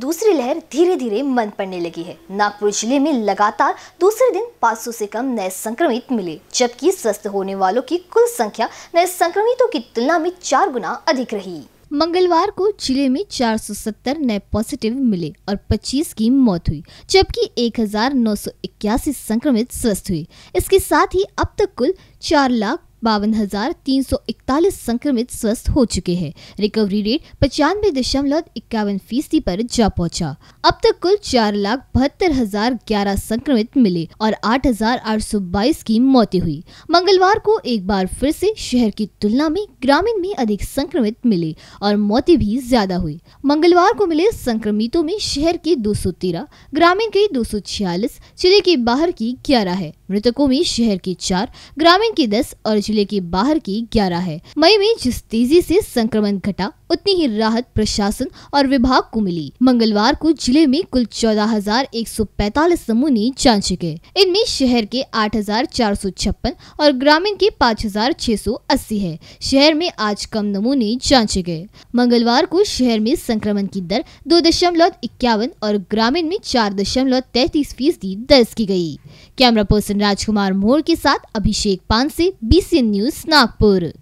दूसरी लहर धीरे धीरे मंद पड़ने लगी है नागपुर जिले में लगातार दूसरे दिन 500 से कम नए संक्रमित मिले जबकि स्वस्थ होने वालों की कुल संख्या नए संक्रमितों की तुलना में चार गुना अधिक रही मंगलवार को जिले में 470 नए पॉजिटिव मिले और 25 की मौत हुई जबकि 1981 संक्रमित स्वस्थ हुए इसके साथ ही अब तक कुल चार लाख बावन संक्रमित स्वस्थ हो चुके हैं रिकवरी रेट पचानवे दशमलव इक्यावन फीसदी आरोप जा पहुंचा। अब तक कुल चार लाख बहत्तर हजार ग्यारह संक्रमित मिले और आठ हजार आठ सौ बाईस की मौतें हुई मंगलवार को एक बार फिर से शहर की तुलना में ग्रामीण में अधिक संक्रमित मिले और मौतें भी ज्यादा हुई मंगलवार को मिले संक्रमितों में शहर के दो ग्रामीण के दो जिले के बाहर की ग्यारह है मृतकों में शहर के चार ग्रामीण के दस और जिले के बाहर की ग्यारह है मई में जिस तेजी से संक्रमण घटा उतनी ही राहत प्रशासन और विभाग को मिली मंगलवार को जिले में कुल 14,145 समूह ने जांच गए इनमें शहर के छप्पन और ग्रामीण के 5,680 है शहर में आज कम नमूने जांचे गए मंगलवार को शहर में संक्रमण की दर दो दशमलव इक्यावन और ग्रामीण में चार दशमलव तैतीस फीसदी दर्ज की गयी कैमरा पर्सन राजकुमार मोर के साथ अभिषेक पान ऐसी बीसी न्यूज नागपुर